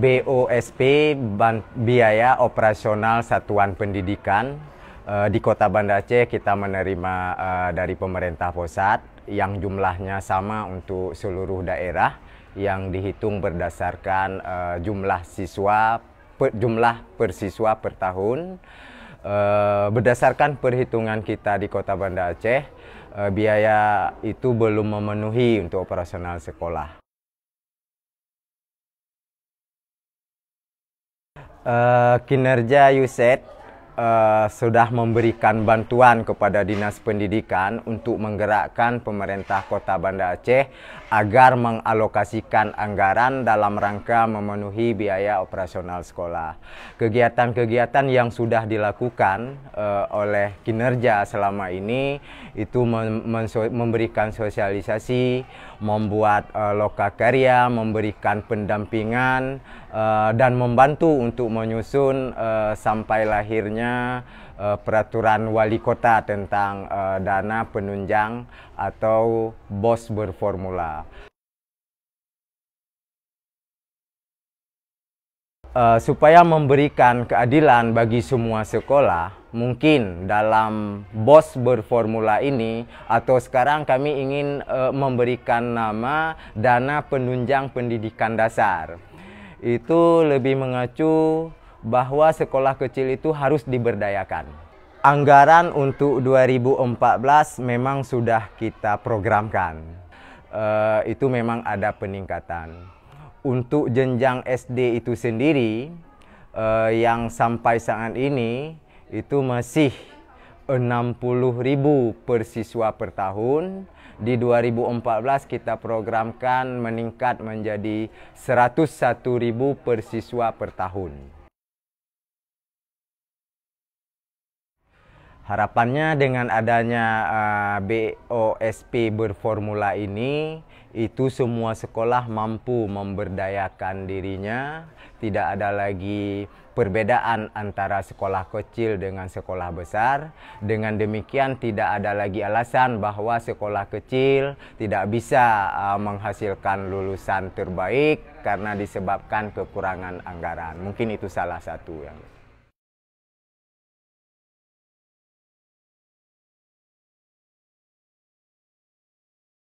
BOSP biaya operasional satuan pendidikan uh, di Kota Banda Aceh kita menerima uh, dari pemerintah pusat yang jumlahnya sama untuk seluruh daerah yang dihitung berdasarkan uh, jumlah siswa per, jumlah persiswa per tahun berdasarkan perhitungan kita di Kota Banda Aceh biaya itu belum memenuhi untuk operasional sekolah Eh, kinerja Yuset uh, sudah memberikan bantuan kepada Dinas Pendidikan untuk menggerakkan pemerintah Kota Banda Aceh agar mengalokasikan anggaran dalam rangka memenuhi biaya operasional sekolah. Kegiatan-kegiatan yang sudah dilakukan uh, oleh kinerja selama ini itu memberikan sosialisasi membuat uh, loka karya, memberikan pendampingan uh, dan membantu untuk menyusun uh, sampai lahirnya uh, peraturan wali kota tentang uh, dana penunjang atau BOS berformula. Uh, supaya memberikan keadilan bagi semua sekolah, mungkin dalam bos berformula ini atau sekarang kami ingin uh, memberikan nama dana penunjang pendidikan dasar itu lebih mengacu bahwa sekolah kecil itu harus diberdayakan anggaran untuk 2014 memang sudah kita programkan uh, itu memang ada peningkatan untuk jenjang SD itu sendiri uh, yang sampai saat ini itu masih 60.000 per siswa per tahun. Di 2014 kita programkan meningkat menjadi 101.000 per siswa per tahun. Harapannya dengan adanya uh, eh, BOSP berformula ini, itu semua sekolah mampu memberdayakan dirinya. Tidak ada lagi perbedaan antara sekolah kecil dengan sekolah besar. Dengan demikian tidak ada lagi alasan bahwa sekolah kecil tidak bisa uh, menghasilkan lulusan terbaik karena disebabkan kekurangan anggaran. Mungkin itu salah satu yang.